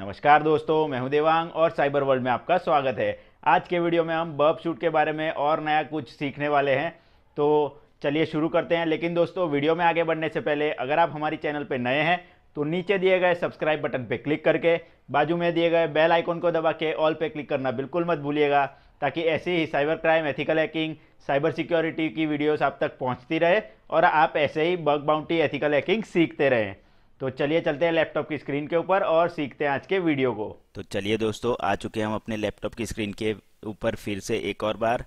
नमस्कार दोस्तों मैं हूं देवांग और साइबर वर्ल्ड में आपका स्वागत है आज के वीडियो में हम बर्ब शूट के बारे में और नया कुछ सीखने वाले हैं तो चलिए शुरू करते हैं लेकिन दोस्तों वीडियो में आगे बढ़ने से पहले अगर आप हमारी चैनल पर नए हैं तो नीचे दिए गए सब्सक्राइब बटन पर क्लिक करके बाजू में दिए गए बेल आइकॉन को दबा के ऑल पे क्लिक करना बिल्कुल मत भूलिएगा ताकि ऐसे ही cyber crime ethical hacking cyber security की वीडियोस आप तक पहुंचती रहे और आप ऐसे ही बग बाउंटी एथिकल हैकिंग सीखते रहें तो चलिए चलते हैं लैपटॉप की स्क्रीन के ऊपर और सीखते हैं आज के वीडियो को तो चलिए दोस्तों आ चुके हैं हम अपने लैपटॉप की स्क्रीन के ऊपर फिर से एक और बार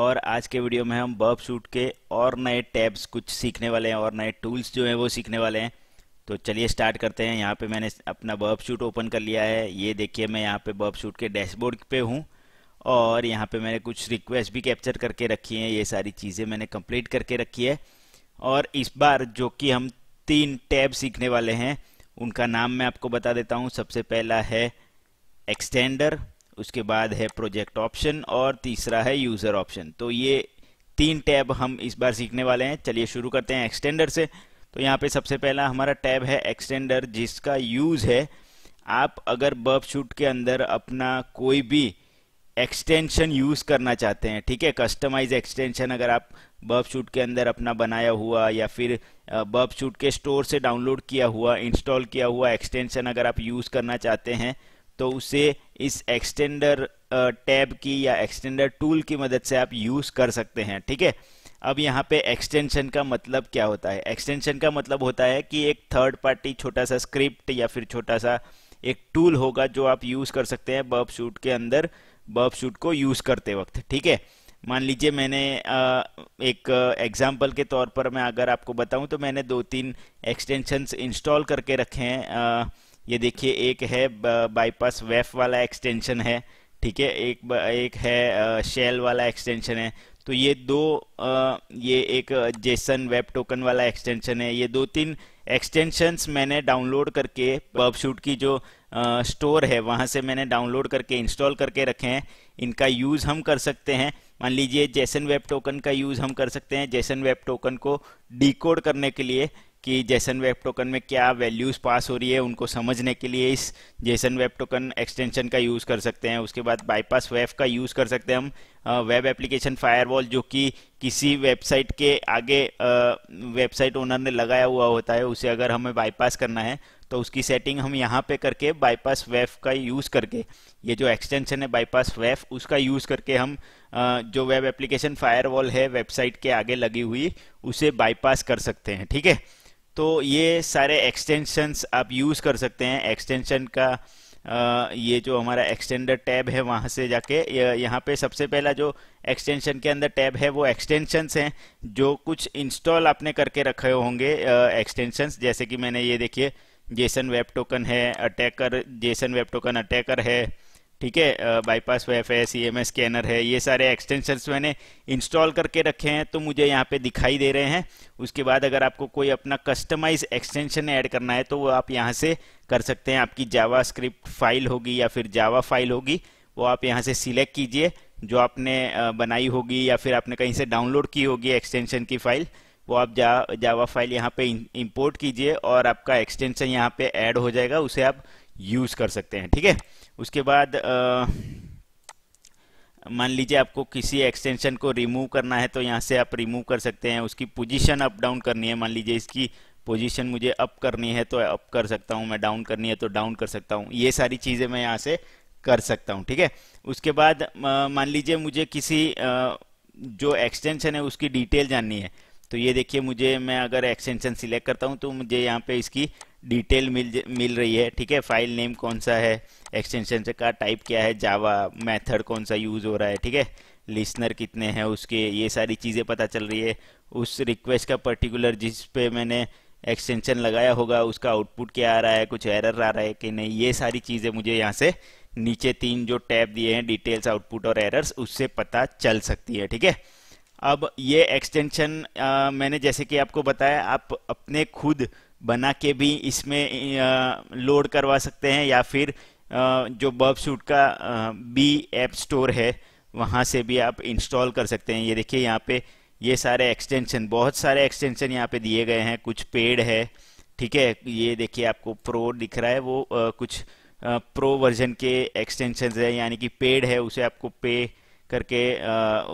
और आज के वीडियो में हम बर्ब शूट के और नए टैब्स कुछ सीखने वाले हैं और नए टूल्स जो हैं वो सीखने वाले हैं तो चलिए स्टार्ट करते हैं यहाँ पे मैंने अपना बर्ब शूट ओपन कर लिया है ये देखिए मैं यहाँ पे बर्ब शूट के डैशबोर्ड पे हूँ और यहाँ पे मैंने कुछ रिक्वेस्ट भी कैप्चर करके रखी हैं ये सारी चीज़ें मैंने कंप्लीट करके रखी है और इस बार जो कि हम तीन टैब सीखने वाले हैं उनका नाम मैं आपको बता देता हूं सबसे पहला है एक्सटेंडर उसके बाद है प्रोजेक्ट ऑप्शन और तीसरा है यूज़र ऑप्शन तो ये तीन टैब हम इस बार सीखने वाले हैं चलिए शुरू करते हैं एक्सटेंडर से तो यहाँ पे सबसे पहला हमारा टैब है एक्सटेंडर जिसका यूज़ है आप अगर बर्ब शूट के अंदर अपना कोई भी एक्सटेंशन यूज़ करना चाहते हैं ठीक है कस्टमाइज एक्सटेंशन अगर आप बर्ब शूट के अंदर अपना बनाया हुआ या फिर बर्ब शूट के स्टोर से डाउनलोड किया हुआ इंस्टॉल किया हुआ एक्सटेंशन अगर आप यूज़ करना चाहते हैं तो उसे इस एक्सटेंडर टैब की या एक्सटेंडर टूल की मदद से आप यूज़ कर सकते हैं ठीक है अब यहाँ पे एक्सटेंशन का मतलब क्या होता है एक्सटेंशन का मतलब होता है कि एक थर्ड पार्टी छोटा सा स्क्रिप्ट या फिर छोटा सा एक टूल होगा जो आप यूज़ कर सकते हैं बर्ब शूट के अंदर बर्ब शूट को यूज करते वक्त ठीक है मान लीजिए मैंने एक एग्जाम्पल के तौर पर मैं अगर आपको बताऊं तो मैंने दो तीन एक्सटेंशंस इंस्टॉल करके रखे हैं ये देखिए एक है बाईपास वेफ वाला एक्सटेंशन है ठीक है एक एक है शेल वाला एक्सटेंशन है तो ये दो ये एक जेसन वेब टोकन वाला एक्सटेंशन है ये दो तीन एक्सटेंशंस मैंने डाउनलोड करके शूट की जो स्टोर है वहाँ से मैंने डाउनलोड करके इंस्टॉल करके रखे हैं इनका यूज़ हम कर सकते हैं मान लीजिए जैसन वेब टोकन का यूज़ हम कर सकते हैं जैसन वेब टोकन को डिकोड करने के लिए कि जैसन वेब टोकन में क्या वैल्यूज़ पास हो रही है उनको समझने के लिए इस जैसन वेब टोकन एक्सटेंशन का यूज़ कर सकते हैं उसके बाद बाईपास वेब का यूज़ कर सकते हैं हम वेब एप्लीकेशन फायरवॉल जो कि किसी वेबसाइट के आगे वेबसाइट ओनर ने लगाया हुआ होता है उसे अगर हमें बाईपास करना है तो उसकी सेटिंग हम यहाँ पे करके बाईपास वेफ का यूज़ करके ये जो एक्सटेंशन है बाईपास वेफ उसका यूज़ करके हम जो वेब एप्लीकेशन फायरवॉल है वेबसाइट के आगे लगी हुई उसे बाईपास कर सकते हैं ठीक है तो ये सारे एक्सटेंशंस आप यूज़ कर सकते हैं एक्सटेंशन का ये जो हमारा एक्सटेंडर टैब है वहाँ से जाके यहाँ पे सबसे पहला जो एक्सटेंशन के अंदर टैब है वो एक्सटेंशंस हैं जो कुछ इंस्टॉल आपने करके रखे होंगे एक्सटेंशंस जैसे कि मैंने ये देखिए जेसन वेब टोकन है attacker JSON web token attacker है ठीक है बाईपास वेफ है सी एम स्कैनर है ये सारे एक्सटेंशन मैंने इंस्टॉल करके रखे हैं तो मुझे यहाँ पे दिखाई दे रहे हैं उसके बाद अगर आपको कोई अपना कस्टमाइज एक्सटेंशन ऐड करना है तो वो आप यहाँ से कर सकते हैं आपकी जावा स्क्रिप्ट फाइल होगी या फिर जावा फाइल होगी वो आप यहाँ से सिलेक्ट कीजिए जो आपने बनाई होगी या फिर आपने कहीं से डाउनलोड की होगी एक्सटेंशन की फाइल वो आप जा, जावा फाइल यहाँ पे इंपोर्ट कीजिए और आपका एक्सटेंशन यहाँ पे ऐड हो जाएगा उसे आप यूज़ कर सकते हैं ठीक है उसके बाद मान लीजिए आपको किसी एक्सटेंशन को रिमूव करना है तो यहाँ से आप रिमूव कर सकते हैं उसकी पोजीशन अप डाउन करनी है मान लीजिए इसकी पोजीशन मुझे अप करनी है तो अप कर सकता हूँ मैं डाउन करनी है तो डाउन कर सकता हूँ ये सारी चीज़ें मैं यहाँ से कर सकता हूँ ठीक है उसके बाद मान लीजिए मुझे किसी जो एक्सटेंशन है उसकी डिटेल जाननी है तो ये देखिए मुझे मैं अगर एक्सटेंशन सिलेक्ट करता हूँ तो मुझे यहाँ पे इसकी डिटेल मिल मिल रही है ठीक है फाइल नेम कौन सा है एक्सटेंशन का टाइप क्या है जावा मेथड कौन सा यूज़ हो रहा है ठीक है लिसनर कितने हैं उसके ये सारी चीज़ें पता चल रही है उस रिक्वेस्ट का पर्टिकुलर जिस पे मैंने एक्सटेंशन लगाया होगा उसका आउटपुट क्या आ रहा है कुछ एरर आ रहा है कि नहीं ये सारी चीज़ें मुझे यहाँ से नीचे तीन जो टैब दिए हैं डिटेल्स आउटपुट और एरर्स उससे पता चल सकती है ठीक है अब ये एक्सटेंशन मैंने जैसे कि आपको बताया आप अपने खुद बना के भी इसमें लोड करवा सकते हैं या फिर आ, जो बर्ब सूट का आ, बी एप स्टोर है वहाँ से भी आप इंस्टॉल कर सकते हैं ये देखिए यहाँ पे ये सारे एक्सटेंशन बहुत सारे एक्सटेंशन यहाँ पे दिए गए हैं कुछ पेड है ठीक है ये देखिए आपको प्रो दिख रहा है वो आ, कुछ प्रो वर्जन के एक्सटेंशन है यानी कि पेड है उसे आपको पे करके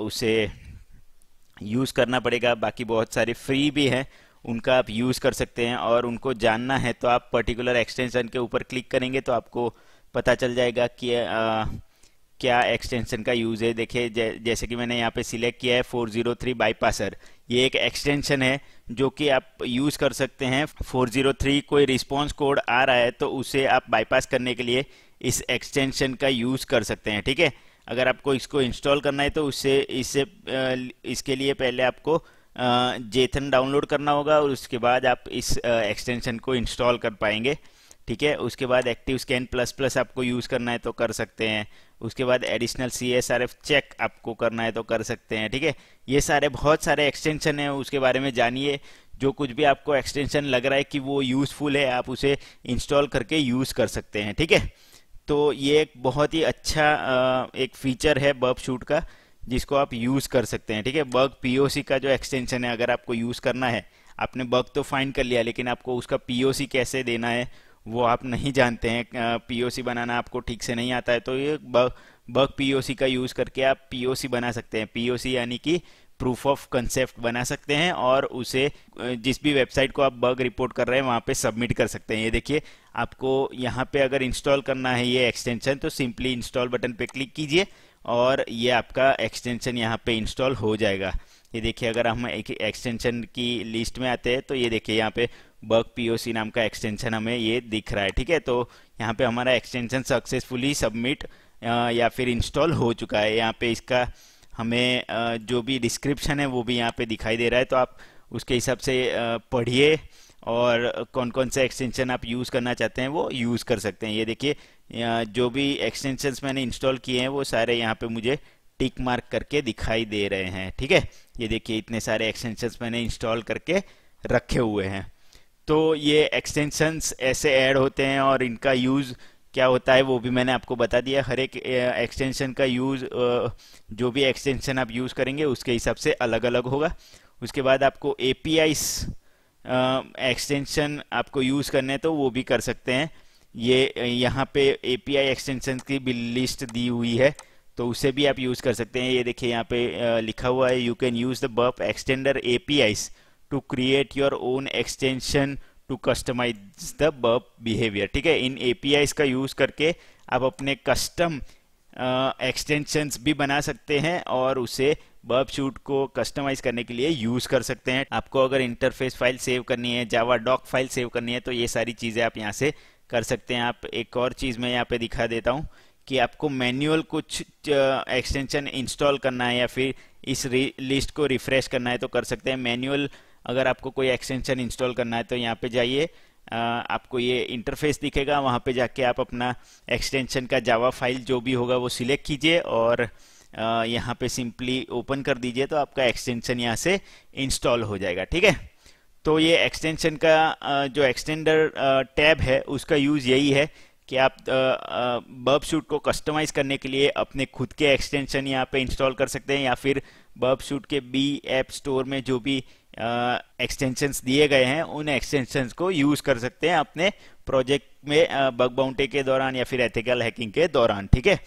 उसे यूज़ करना पड़ेगा बाकी बहुत सारे फ्री भी हैं उनका आप यूज़ कर सकते हैं और उनको जानना है तो आप पर्टिकुलर एक्सटेंशन के ऊपर क्लिक करेंगे तो आपको पता चल जाएगा कि आ, क्या एक्सटेंशन का यूज़ है देखिए जै, जैसे कि मैंने यहाँ पे सिलेक्ट किया है 403 बाईपासर ये एक एक्सटेंशन है जो कि आप यूज़ कर सकते हैं 403 कोई रिस्पॉन्स कोड आ रहा है तो उसे आप बाईपास करने के लिए इस एक्सटेंशन का यूज़ कर सकते हैं ठीक है अगर आपको इसको इंस्टॉल करना है तो उससे इससे इसके लिए पहले आपको जेथन डाउनलोड करना होगा और उसके बाद आप इस एक्सटेंशन को इंस्टॉल कर पाएंगे ठीक है उसके बाद एक्टिव स्कैन प्लस प्लस आपको यूज़ करना है तो कर सकते हैं उसके बाद additional C S R F check आपको करना है तो कर सकते हैं ठीक है ये सारे बहुत सारे एक्सटेंशन हैं उसके बारे में जानिए जो कुछ भी आपको एक्सटेंशन लग रहा है कि वो यूज़फुल है आप उसे इंस्टॉल करके यूज़ कर सकते हैं ठीक है तो ये एक बहुत ही अच्छा एक फीचर है बर्ब शूट का जिसको आप यूज़ कर सकते हैं ठीक है बग पीओसी का जो एक्सटेंशन है अगर आपको यूज़ करना है आपने बग तो फाइंड कर लिया लेकिन आपको उसका पीओसी कैसे देना है वो आप नहीं जानते हैं पीओसी बनाना आपको ठीक से नहीं आता है तो ये बग बग पीओसी का यूज़ करके आप पीओसी बना सकते हैं पीओसी यानी कि प्रूफ ऑफ कंसेप्ट बना सकते हैं और उसे जिस भी वेबसाइट को आप बग रिपोर्ट कर रहे हैं वहां पे सबमिट कर सकते हैं ये देखिए आपको यहाँ पे अगर इंस्टॉल करना है ये एक्सटेंशन तो सिंपली इंस्टॉल बटन पे क्लिक कीजिए और ये आपका एक्सटेंशन यहाँ पे इंस्टॉल हो जाएगा ये देखिए अगर हम एक एक्सटेंशन की लिस्ट में आते हैं तो ये देखिए यहाँ पे बग पी नाम का एक्सटेंशन हमें ये दिख रहा है ठीक है तो यहाँ पे हमारा एक्सटेंशन सक्सेसफुली सबमिट या फिर इंस्टॉल हो चुका है यहाँ पे इसका हमें जो भी डिस्क्रिप्शन है वो भी यहाँ पे दिखाई दे रहा है तो आप उसके हिसाब से पढ़िए और कौन कौन से एक्सटेंशन आप यूज़ करना चाहते हैं वो यूज़ कर सकते हैं ये देखिए जो भी एक्सटेंशन मैंने इंस्टॉल किए हैं वो सारे यहाँ पे मुझे टिक मार्क करके दिखाई दे रहे हैं ठीक है ये देखिए इतने सारे एक्सटेंशंस मैंने इंस्टॉल करके रखे हुए हैं तो ये एक्सटेंशंस ऐसे ऐड होते हैं और इनका यूज़ क्या होता है वो भी मैंने आपको बता दिया हर एक एक्सटेंशन का यूज़ जो भी एक्सटेंशन आप यूज़ करेंगे उसके हिसाब से अलग अलग होगा उसके बाद आपको ए एक्सटेंशन आपको यूज़ करने तो वो भी कर सकते हैं ये यहाँ पे ए एक्सटेंशन की भी लिस्ट दी हुई है तो उसे भी आप यूज़ कर सकते हैं ये देखिए यहाँ पे लिखा हुआ है यू कैन यूज़ द बप extender A to create your own extension to customize the Burp behavior ठीक है इन एपीआईस का यूज करके आप अपने कस्टम एक्सटेंशंस uh, भी बना सकते हैं और उसे बर्ब शूट को कस्टमाइज करने के लिए यूज कर सकते हैं आपको अगर इंटरफेस फाइल सेव करनी है जावा डॉक फाइल सेव करनी है तो ये सारी चीजें आप यहाँ से कर सकते हैं आप एक और चीज मैं यहाँ पे दिखा देता हूँ कि आपको मैनुअल कुछ एक्सटेंशन uh, इंस्टॉल करना है या फिर इस लिस्ट को रिफ्रेश करना है तो कर सकते हैं मैनुअल अगर आपको कोई एक्सटेंशन इंस्टॉल करना है तो यहाँ पे जाइए आपको ये इंटरफेस दिखेगा वहाँ पे जाके आप अपना एक्सटेंशन का जावा फाइल जो भी होगा वो सिलेक्ट कीजिए और यहाँ पे सिंपली ओपन कर दीजिए तो आपका एक्सटेंशन यहाँ से इंस्टॉल हो जाएगा ठीक है तो ये एक्सटेंशन का जो एक्सटेंडर टैब है उसका यूज़ यही है कि आप बर्ब शूट को कस्टमाइज करने के लिए अपने खुद के एक्सटेंशन यहाँ पे इंस्टॉल कर सकते हैं या फिर बर्ब शूट के बी एप स्टोर में जो भी एक्सटेंशंस दिए गए हैं उन एक्सटेंशंस को यूज कर सकते हैं अपने प्रोजेक्ट में बग बाउंटी के दौरान या फिर एथिकल हैकिंग के दौरान ठीक है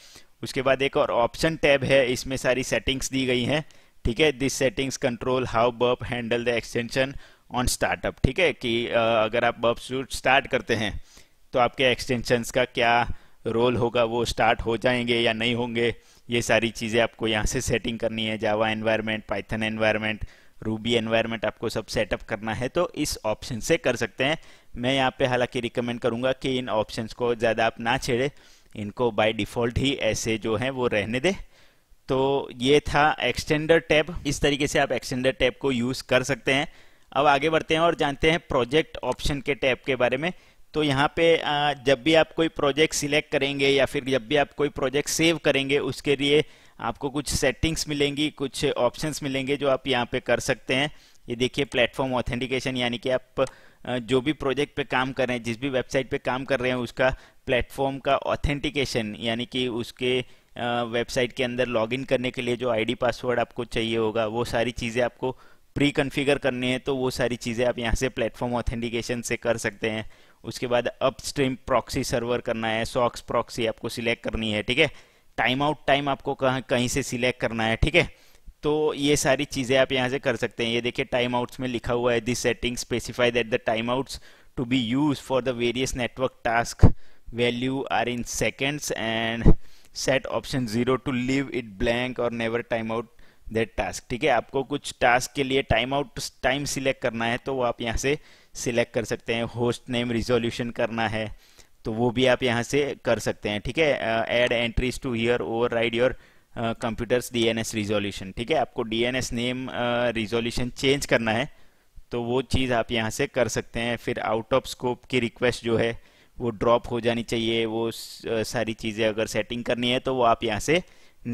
उसके बाद एक और ऑप्शन टैब है इसमें सारी सेटिंग्स दी गई हैं ठीक है this settings control how Burp handle the extension on startup ठीक है कि uh, अगर आप बर्ब शूट स्टार्ट करते हैं तो आपके एक्सटेंशंस का क्या रोल होगा वो स्टार्ट हो जाएंगे या नहीं होंगे ये सारी चीज़ें आपको यहाँ से सेटिंग करनी है Java environment Python environment Ruby environment आपको सब सेटअप करना है तो इस ऑप्शन से कर सकते हैं मैं यहाँ पे हालांकि रिकमेंड करूँगा कि इन ऑप्शंस को ज़्यादा आप ना छेड़े इनको बाय डिफ़ॉल्ट ही ऐसे जो हैं वो रहने दे तो ये था एक्सटेंडर टैब इस तरीके से आप एक्सटेंडर टैब को यूज़ कर सकते हैं अब आगे बढ़ते हैं और जानते हैं प्रोजेक्ट ऑप्शन के टैब के बारे में तो यहाँ पे जब भी आप कोई प्रोजेक्ट सिलेक्ट करेंगे या फिर जब भी आप कोई प्रोजेक्ट सेव करेंगे उसके लिए आपको कुछ सेटिंग्स मिलेंगी कुछ ऑप्शंस मिलेंगे जो आप यहाँ पे कर सकते हैं ये देखिए प्लेटफॉर्म ऑथेंटिकेशन यानी कि आप जो भी प्रोजेक्ट पे काम कर रहे हैं जिस भी वेबसाइट पे काम कर रहे हैं उसका प्लेटफॉर्म का ऑथेंटिकेशन यानी कि उसके वेबसाइट के अंदर लॉगिन करने के लिए जो आईडी पासवर्ड आपको चाहिए होगा वो सारी चीज़ें आपको प्री कन्फिगर करनी है तो वो सारी चीज़ें आप यहाँ से प्लेटफॉर्म ऑथेंटिकेशन से कर सकते हैं उसके बाद अपस्ट्रीम प्रॉक्सी सर्वर करना है सॉक्स प्रॉक्सी आपको सिलेक्ट करनी है ठीक है टाइम आउट टाइम आपको कहाँ कहीं से सिलेक्ट करना है ठीक है तो ये सारी चीज़ें आप यहाँ से कर सकते हैं ये देखिए टाइम आउट्स में लिखा हुआ है this setting specified at the timeouts to be use for the various network task value are in seconds and set option zero to leave it blank और never timeout that task ठीक है आपको कुछ task के लिए time out time select करना है तो वो आप यहाँ से सिलेक्ट कर सकते हैं होस्ट नेम रिजोल्यूशन करना है तो वो भी आप यहाँ से कर सकते हैं ठीक है add entries to here override your computer's DNS resolution ठीक है आपको डीएनएस नेम रिजोल्यूशन चेंज करना है तो वो चीज़ आप यहाँ से कर सकते हैं फिर आउट ऑफ स्कोप की रिक्वेस्ट जो है वो ड्रॉप हो जानी चाहिए वो सारी चीज़ें अगर सेटिंग करनी है तो वो आप यहाँ से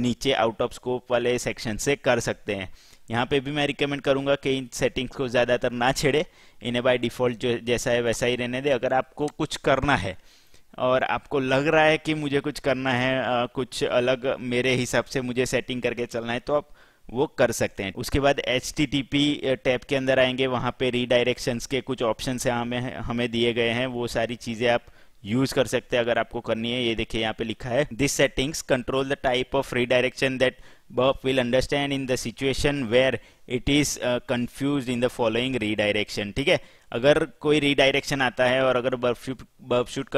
नीचे आउट ऑफ स्कोप वाले सेक्शन से कर सकते हैं यहाँ पे भी मैं रिकमेंड करूँगा कि इन सेटिंग्स को ज़्यादातर ना छेड़े इन्हें बाय डिफ़ॉल्ट जो जैसा है वैसा ही रहने दे अगर आपको कुछ करना है और आपको लग रहा है कि मुझे कुछ करना है कुछ अलग मेरे हिसाब से मुझे सेटिंग करके चलना है तो आप वो कर सकते हैं उसके बाद एच टी टैब के अंदर आएंगे वहां पे रीडायरेक्शंस के कुछ ऑप्शन हमें हमें दिए गए हैं वो सारी चीज़ें आप यूज कर सकते हैं अगर आपको करनी है ये देखिए यहाँ पे लिखा है this settings control the type of redirection that Burp will understand in the situation where it is confuse in the following redirection ठीक है अगर कोई रीडायरेक्शन आता है और अगर बर्फ शूट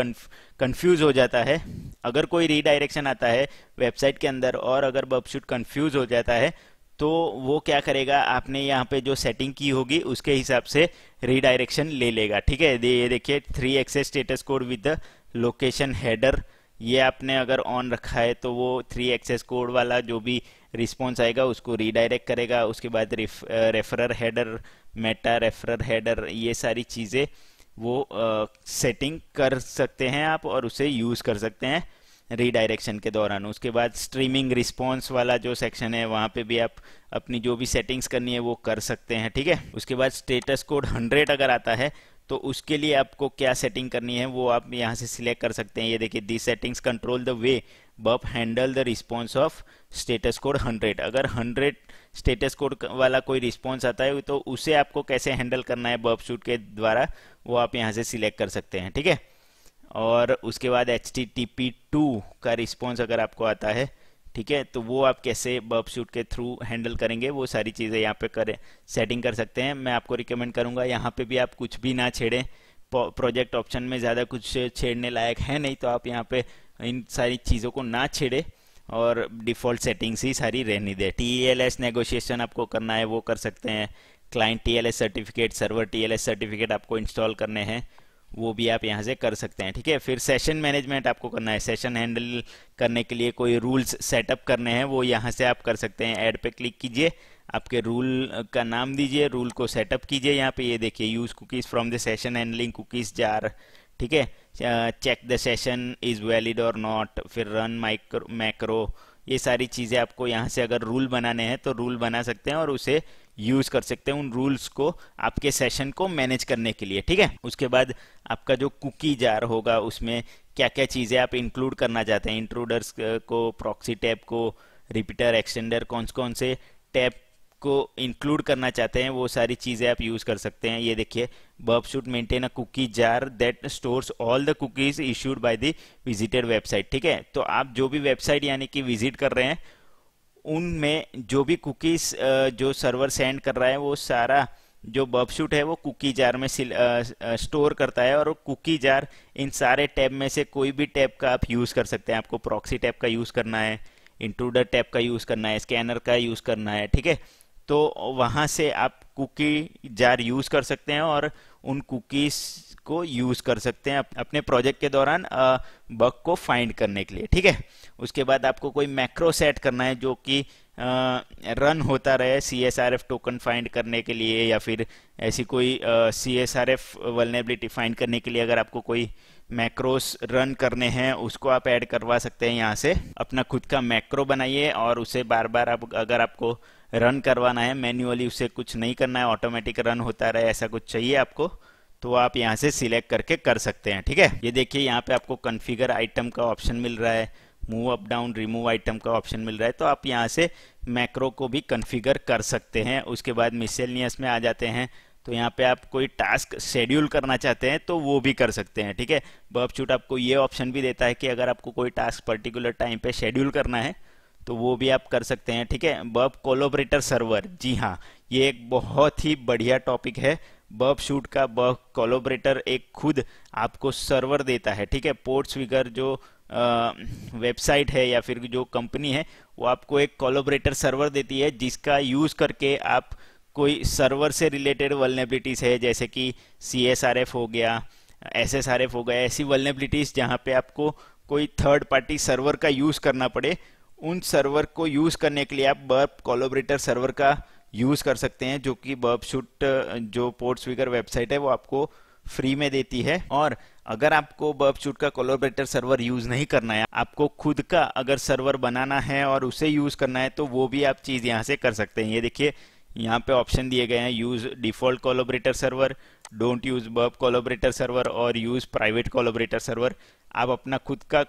कन्फ्यूज हो जाता है अगर कोई रीडायरेक्शन आता है वेबसाइट के अंदर और अगर बर्फ शूट कन्फ्यूज हो जाता है तो वो क्या करेगा आपने यहाँ पे जो सेटिंग की होगी उसके हिसाब से रिडायरेक्शन ले लेगा ठीक है ये देखिए three access status code with the location header ये आपने अगर ऑन रखा है तो वो थ्री एक्सेस कोड वाला जो भी रिस्पॉन्स आएगा उसको रीडायरेक्ट करेगा उसके बाद referer header meta referer header ये सारी चीज़ें वो सेटिंग uh, कर सकते हैं आप और उसे यूज़ कर सकते हैं रीडायरेक्शन के दौरान उसके बाद स्ट्रीमिंग रिस्पॉन्स वाला जो सेक्शन है वहां पे भी आप अपनी जो भी सेटिंग्स करनी है वो कर सकते हैं ठीक है उसके बाद स्टेटस कोड हंड्रेड अगर आता है तो उसके लिए आपको क्या सेटिंग करनी है वो आप यहाँ से सिलेक्ट कर सकते हैं ये देखिए the settings control the way बप handle the response of status code 100 अगर 100 स्टेटस कोड वाला कोई रिस्पॉन्स आता है तो उसे आपको कैसे हैंडल करना है बप शूट के द्वारा वो आप यहाँ से सिलेक्ट कर सकते हैं ठीक है और उसके बाद H T T P two का रिस्पॉन्स अगर आपको आता है ठीक है तो वो आप कैसे बर्ब शूट के थ्रू हैंडल करेंगे वो सारी चीज़ें यहाँ पे करें सेटिंग कर सकते हैं मैं आपको रिकमेंड करूँगा यहाँ पे भी आप कुछ भी ना छेड़ें प्रोजेक्ट ऑप्शन में ज़्यादा कुछ छेड़ने लायक है नहीं तो आप यहाँ पे इन सारी चीज़ों को ना छेड़े और डिफ़ॉल्ट सेटिंग्स ही सारी रहनी दें टी एल एस नेगोशिएशन आपको करना है वो कर सकते हैं client T L S certificate server T L S certificate आपको इंस्टॉल करने हैं वो भी आप यहाँ से कर सकते हैं ठीक है फिर सेशन मैनेजमेंट आपको करना है सेशन हैंडल करने के लिए कोई रूल्स सेटअप करने हैं वो यहाँ से आप कर सकते हैं ऐड पे क्लिक कीजिए आपके रूल का नाम दीजिए रूल को सेटअप कीजिए यहाँ पे ये देखिए use cookies from the session handling cookies jar ठीक है check the session is valid और नॉट फिर रन माइक्रो मैक्रो ये सारी चीज़ें आपको यहाँ से अगर रूल बनाने हैं तो रूल बना सकते हैं और उसे यूज कर सकते हैं उन रूल्स को आपके सेशन को मैनेज करने के लिए ठीक है उसके बाद आपका जो कुकी जार होगा उसमें क्या क्या चीज़ें आप इंक्लूड करना चाहते हैं इंट्रूडर्स को प्रॉक्सी टैप को रिपीटर एक्सटेंडर कौन कौन से टैप को इंक्लूड करना चाहते हैं वो सारी चीज़ें आप यूज़ कर सकते हैं ये देखिए Burp should maintain a cookie jar that stores all the cookies issued by the visited website ठीक है तो आप जो भी वेबसाइट यानी कि विजिट कर रहे हैं उनमें जो भी कुकीज जो सर्वर सेंड कर रहा है वो सारा जो बबशूट है वो कुकी जार में स्टोर करता है और कुकी जार इन सारे टैब में से कोई भी टैब का आप यूज़ कर सकते हैं आपको प्रॉक्सी टैब का यूज़ करना है इंट्रूडर टैब का यूज़ करना है स्कैनर का यूज़ करना है ठीक है तो वहां से आप कुकी जार यूज़ कर सकते हैं और उन कुकीज़ को यूज़ कर सकते हैं अपने प्रोजेक्ट के दौरान बग को फाइंड करने के लिए ठीक है उसके बाद आपको कोई मैक्रो सेट करना है जो कि रन होता रहे C S R F token find करने के लिए या फिर ऐसी कोई C S R F vulnerability find करने के लिए अगर आपको कोई मैक्रोस रन करने हैं उसको आप ऐड करवा सकते हैं यहाँ से अपना खुद का मैक्रो बनाइए और उसे बार बार आप अगर आपको रन करवाना है मैन्युअली उसे कुछ नहीं करना है ऑटोमेटिक रन होता रहे ऐसा कुछ चाहिए आपको तो आप यहाँ से सिलेक्ट करके कर सकते हैं ठीक है ये देखिए यहाँ पे आपको कन्फिगर आइटम का ऑप्शन मिल रहा है move up down remove item का ऑप्शन मिल रहा है तो आप यहाँ से मैक्रो को भी कन्फिगर कर सकते हैं उसके बाद मिसेलनियस में आ जाते हैं तो यहाँ पे आप कोई टास्क शेड्यूल करना चाहते हैं तो वो भी कर सकते हैं ठीक है छूट आपको ये ऑप्शन भी देता है कि अगर आपको कोई टास्क पर्टिकुलर टाइम पे शेड्यूल करना है तो वो भी आप कर सकते हैं ठीक है बर्ब कोलोबरेटर सर्वर जी हाँ ये एक बहुत ही बढ़िया टॉपिक है बर्ब शूट का बर्ब कोलोबरेटर एक खुद आपको सर्वर देता है ठीक है पोर्ट स्विगर जो वेबसाइट है या फिर जो कंपनी है वो आपको एक कोलोबरेटर सर्वर देती है जिसका यूज़ करके आप कोई सर्वर से रिलेटेड वलनेबिलिटीज़ है जैसे कि सी हो गया एस हो गया ऐसी वलनेबिलिटीज़ जहाँ पे आपको कोई थर्ड पार्टी सर्वर का यूज़ करना पड़े उन सर्वर को यूज़ करने के लिए आप बर्ब कोलोबरेटर सर्वर का यूज़ कर सकते हैं जो कि बर्ब शूट जो पोर्ट स्वीकर वेबसाइट है वो आपको फ्री में देती है और अगर आपको चूट का कोलोबरेटर सर्वर यूज नहीं करना है आपको खुद का अगर सर्वर बनाना है और उसे यूज करना है तो वो भी आप चीज यहाँ से कर सकते हैं ये देखिए यहाँ पे ऑप्शन दिए गए हैं use default collaborator server don't use Burp collaborator server और यूज प्राइवेट कोलोबरेटर सर्वर आप अपना खुद का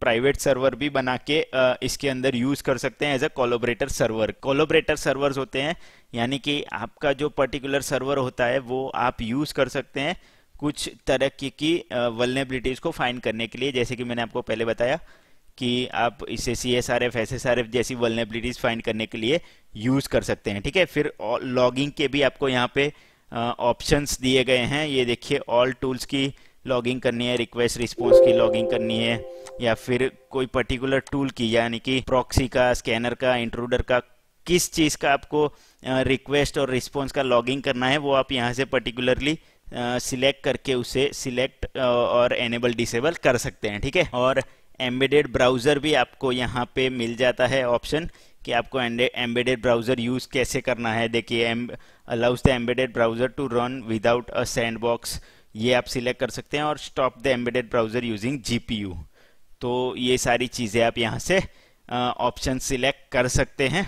प्राइवेट सर्वर भी बना के आ, इसके अंदर यूज कर सकते हैं as a collaborator server collaborator servers होते हैं यानी कि आपका जो पर्टिकुलर सर्वर होता है वो आप यूज कर सकते हैं कुछ तरक्की की, वलनेबिलिटीज़ को फाइंड करने के लिए जैसे कि मैंने आपको पहले बताया कि आप इसे C S R F S S R F जैसी वलनेबिलिटीज़ फाइंड करने के लिए यूज़ कर सकते हैं ठीक है फिर लॉगिंग के भी आपको यहाँ पे ऑप्शंस दिए गए हैं ये देखिए ऑल टूल्स की लॉगिंग करनी है रिक्वेस्ट रिस्पॉन्स की लॉगिंग करनी है या फिर कोई पर्टिकुलर टूल की यानी कि प्रॉक्सी का स्कैनर का इंट्रूडर का किस चीज़ का आपको रिक्वेस्ट और रिस्पॉन्स का लॉगिंग करना है वो आप यहाँ से पर्टिकुलरली सिलेक्ट करके उसे सिलेक्ट और एनेबल डिसेबल कर सकते हैं ठीक है और एम्बेडेड ब्राउज़र भी आपको यहाँ पे मिल जाता है ऑप्शन कि आपको एम्बेडेड ब्राउज़र यूज़ कैसे करना है देखिए allows the embedded browser to run without a sandbox ये आप सिलेक्ट कर सकते हैं और stop the embedded browser using GPU तो ये सारी चीज़ें आप यहाँ से ऑप्शन सिलेक्ट कर सकते हैं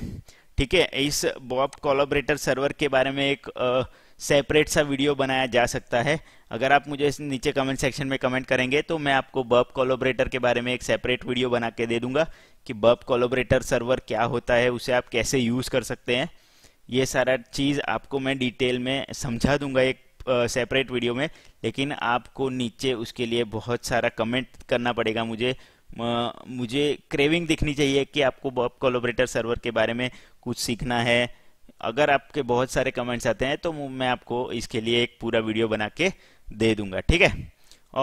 ठीक है इस बॉब कोलाबरेटर सर्वर के बारे में एक uh, सेपरेट सा वीडियो बनाया जा सकता है अगर आप मुझे इस नीचे कमेंट सेक्शन में कमेंट करेंगे तो मैं आपको बर्ब कोलोबरेटर के बारे में एक सेपरेट वीडियो बना के दे दूंगा कि बर्ब कोलोबरेटर सर्वर क्या होता है उसे आप कैसे यूज़ कर सकते हैं ये सारा चीज़ आपको मैं डिटेल में समझा दूंगा एक सेपरेट वीडियो में लेकिन आपको नीचे उसके लिए बहुत सारा कमेंट करना पड़ेगा मुझे मुझे क्रेविंग दिखनी चाहिए कि आपको बॉब कोलोबरेटर सर्वर के बारे में कुछ सीखना है अगर आपके बहुत सारे कमेंट्स आते हैं तो मैं आपको इसके लिए एक पूरा वीडियो बना के दे दूंगा ठीक है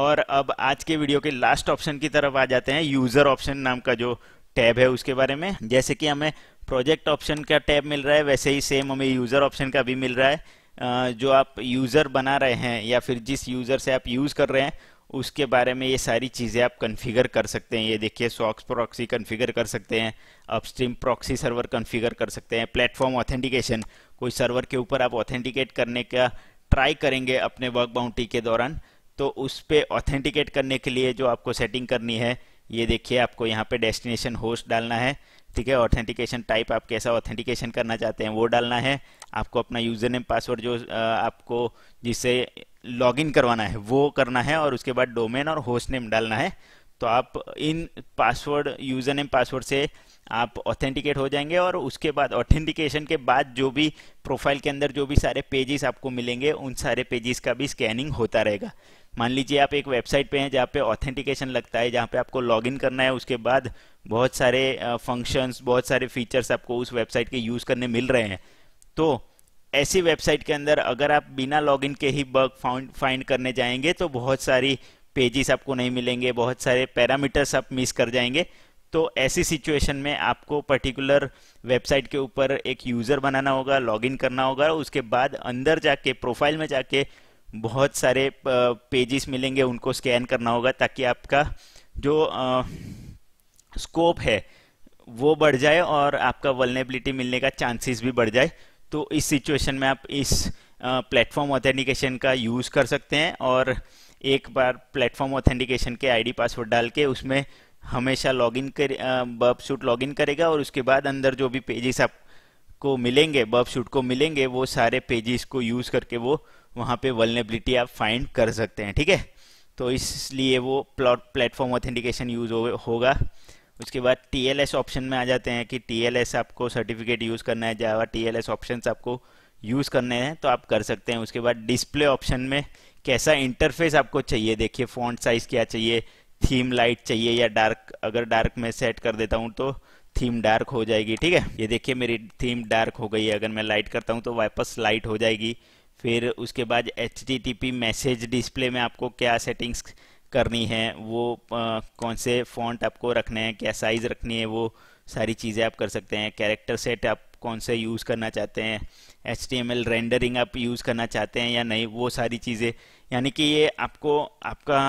और अब आज के वीडियो के लास्ट ऑप्शन की तरफ आ जाते हैं यूज़र ऑप्शन नाम का जो टैब है उसके बारे में जैसे कि हमें प्रोजेक्ट ऑप्शन का टैब मिल रहा है वैसे ही सेम हमें यूज़र ऑप्शन का भी मिल रहा है जो आप यूज़र बना रहे हैं या फिर जिस यूज़र से आप यूज़ कर रहे हैं उसके बारे में ये सारी चीज़ें आप कन्फिगर कर सकते हैं ये देखिए सॉक्स प्रॉक्सी कन्फिगर कर सकते हैं अपस्ट्रीम प्रॉक्सी सर्वर कन्फिगर कर सकते हैं प्लेटफॉर्म ऑथेंटिकेशन कोई सर्वर के ऊपर आप ऑथेंटिकेट करने का ट्राई करेंगे अपने वर्क बाउंड्री के दौरान तो उस पर ऑथेंटिकेट करने के लिए जो आपको सेटिंग करनी है ये देखिए आपको यहाँ पे डेस्टिनेशन होस्ट डालना है ठीक है ऑथेंटिकेशन टाइप आप कैसा ऑथेंटिकेशन करना चाहते हैं वो डालना है आपको अपना यूज़र नेम पासवर्ड जो आपको जिससे लॉगिन करवाना है वो करना है और उसके बाद डोमेन और होस्ट नेम डालना है तो आप इन पासवर्ड यूज़र नेम पासवर्ड से आप ऑथेंटिकेट हो जाएंगे और उसके बाद ऑथेंटिकेशन के बाद जो भी प्रोफाइल के अंदर जो भी सारे पेजेस आपको मिलेंगे उन सारे पेजेस का भी स्कैनिंग होता रहेगा मान लीजिए आप एक वेबसाइट पे हैं जहाँ पे ऑथेंटिकेशन लगता है जहाँ पे आपको लॉगिन करना है उसके बाद बहुत सारे फंक्शंस बहुत सारे फीचर्स आपको उस वेबसाइट के यूज़ करने मिल रहे हैं तो ऐसी वेबसाइट के अंदर अगर आप बिना लॉगिन के ही बग फाउंड फाइंड करने जाएंगे तो बहुत सारी पेजेस आपको नहीं मिलेंगे बहुत सारे पैरामीटर्स आप मिस कर जाएंगे तो ऐसी सिचुएशन में आपको पर्टिकुलर वेबसाइट के ऊपर एक यूज़र बनाना होगा लॉगिन करना होगा उसके बाद अंदर जाके प्रोफाइल में जाके बहुत सारे पेजेस मिलेंगे उनको स्कैन करना होगा ताकि आपका जो आ, स्कोप है वो बढ़ जाए और आपका वलनेबिलिटी मिलने का चांसेस भी बढ़ जाए तो इस सिचुएशन में आप इस प्लेटफॉर्म ऑथेंटिकेशन का यूज़ कर सकते हैं और एक बार प्लेटफॉर्म ऑथेंटिकेशन के आईडी पासवर्ड डाल के उसमें हमेशा लॉगिन कर बर्ब शूट लॉगिन करेगा और उसके बाद अंदर जो भी पेजेस आपको मिलेंगे बर्ब शूट को मिलेंगे वो सारे पेजेस को यूज़ करके वो वहाँ पे वलनेबिलिटी आप फाइंड कर सकते हैं ठीक है तो इसलिए वो प्लॉट प्लेटफॉर्म ऑथेंटिकेशन यूज़ होगा उसके बाद TLS ऑप्शन में आ जाते हैं कि TLS आपको सर्टिफिकेट यूज़ करना है जावा TLS ऑप्शंस आपको यूज़ करने हैं तो आप कर सकते हैं उसके बाद डिस्प्ले ऑप्शन में कैसा इंटरफेस आपको चाहिए देखिए फॉन्ट साइज़ क्या चाहिए थीम लाइट चाहिए या डार्क अगर डार्क में सेट कर देता हूँ तो थीम डार्क हो जाएगी ठीक है ये देखिए मेरी थीम डार्क हो गई है अगर मैं लाइट करता हूँ तो वापस लाइट हो जाएगी फिर उसके बाद एच मैसेज डिस्प्ले में आपको क्या सेटिंग्स करनी है वो आ, कौन से फॉन्ट आपको रखने हैं क्या साइज़ रखनी है वो सारी चीज़ें आप कर सकते हैं कैरेक्टर सेट आप कौन से यूज़ करना चाहते हैं एच रेंडरिंग आप यूज़ करना चाहते हैं या नहीं वो सारी चीज़ें यानी कि ये आपको आपका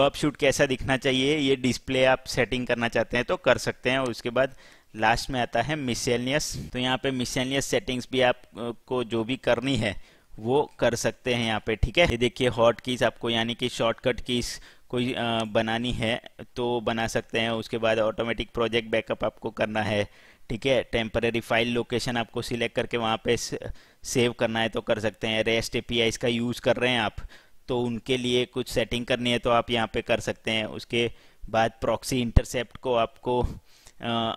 बर्ब शूट कैसा दिखना चाहिए ये डिस्प्ले आप सेटिंग करना चाहते हैं तो कर सकते हैं और उसके बाद लास्ट में आता है मिसेलियस तो यहाँ पे मिसेलियस सेटिंग्स भी आपको जो भी करनी है वो कर सकते हैं यहाँ पे ठीक है ये देखिए हॉट कीज आपको यानी कि शॉर्टकट कीज कोई बनानी है तो बना सकते हैं उसके बाद ऑटोमेटिक प्रोजेक्ट बैकअप आपको करना है ठीक है टेम्पररी फाइल लोकेशन आपको सिलेक्ट करके वहाँ पे सेव करना है तो कर सकते हैं रेस्ट ए का यूज़ कर रहे हैं आप तो उनके लिए कुछ सेटिंग करनी है तो आप यहाँ पे कर सकते हैं उसके बाद प्रॉक्सी इंटरसेप्ट को आपको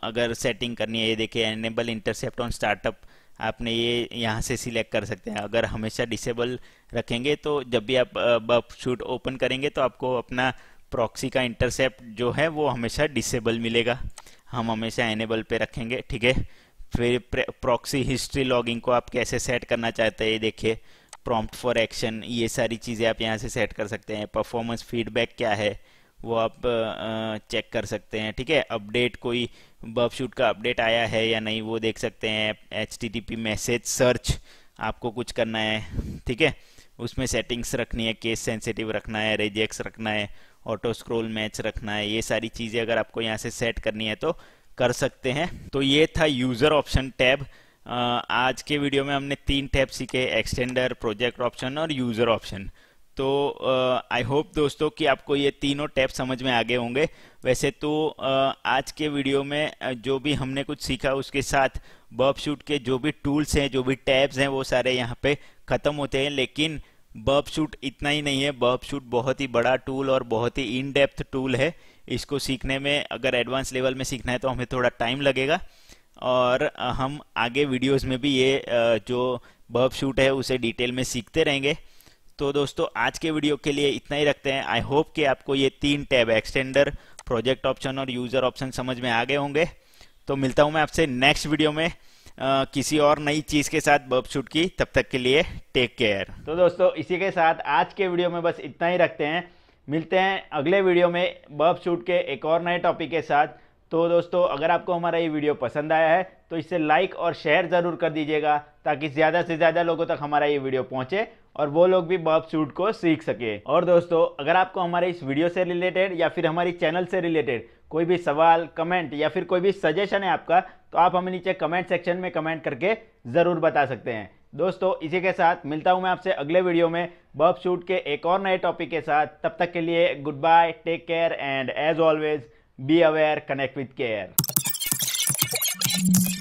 अगर सेटिंग करनी है ये देखिए एनेबल इंटरसेप्ट ऑन स्टार्टअप आपने ये यहाँ से सिलेक्ट कर सकते हैं अगर हमेशा डिसेबल रखेंगे तो जब भी आप बफ शूट ओपन करेंगे तो आपको अपना प्रॉक्सी का इंटरसेप्ट जो है वो हमेशा डिसेबल मिलेगा हम हमेशा एनेबल पे रखेंगे ठीक है फिर प्रॉक्सी हिस्ट्री लॉगिंग को आप कैसे सेट करना चाहते हैं ये देखिए प्रॉम्प्ट फॉर एक्शन ये सारी चीज़ें आप यहाँ से सेट कर सकते हैं परफॉर्मेंस फीडबैक क्या है वो आप चेक कर सकते हैं ठीक है अपडेट कोई बर्फ शूट का अपडेट आया है या नहीं वो देख सकते हैं एच मैसेज सर्च आपको कुछ करना है ठीक है उसमें सेटिंग्स रखनी है केस सेंसिटिव रखना है रेजेक्स रखना है ऑटो स्क्रोल मैच रखना है ये सारी चीज़ें अगर आपको यहाँ से सेट करनी है तो कर सकते हैं तो ये था यूज़र ऑप्शन टैब आज के वीडियो में हमने तीन टैब सीखे एक्सटेंडर प्रोजेक्ट ऑप्शन और यूज़र ऑप्शन तो आई होप दोस्तों कि आपको ये तीनों टैप समझ में आगे होंगे वैसे तो uh, आज के वीडियो में जो भी हमने कुछ सीखा उसके साथ बर्ब शूट के जो भी टूल्स हैं जो भी टैब्स हैं वो सारे यहाँ पे ख़त्म होते हैं लेकिन बर्ब शूट इतना ही नहीं है बर्ब शूट बहुत ही बड़ा टूल और बहुत ही इन डेप्थ टूल है इसको सीखने में अगर एडवांस लेवल में सीखना है तो हमें थोड़ा टाइम लगेगा और हम आगे वीडियोस में भी ये जो बर्ब शूट है उसे डिटेल में सीखते रहेंगे तो दोस्तों आज के वीडियो के लिए इतना ही रखते हैं आई होप कि आपको ये तीन टैब एक्सटेंडर प्रोजेक्ट ऑप्शन और यूजर ऑप्शन समझ में आ गए होंगे तो मिलता हूं मैं आपसे नेक्स्ट वीडियो में आ, किसी और नई चीज के साथ बब शूट की तब तक के लिए टेक केयर तो दोस्तों इसी के साथ आज के वीडियो में बस इतना ही रखते हैं मिलते हैं अगले वीडियो में बब शूट के एक और नए टॉपिक के साथ तो दोस्तों अगर आपको हमारा ये वीडियो पसंद आया है तो इसे लाइक और शेयर ज़रूर कर दीजिएगा ताकि ज़्यादा से ज़्यादा लोगों तक हमारा ये वीडियो पहुँचे और वो लोग भी बॉब सूट को सीख सके और दोस्तों अगर आपको हमारे इस वीडियो से रिलेटेड या फिर हमारी चैनल से रिलेटेड कोई भी सवाल कमेंट या फिर कोई भी सजेशन है आपका तो आप हमें नीचे कमेंट सेक्शन में कमेंट करके ज़रूर बता सकते हैं दोस्तों इसी के साथ मिलता हूँ मैं आपसे अगले वीडियो में बॉब शूट के एक और नए टॉपिक के साथ तब तक के लिए goodbye take care and as always be aware connect with care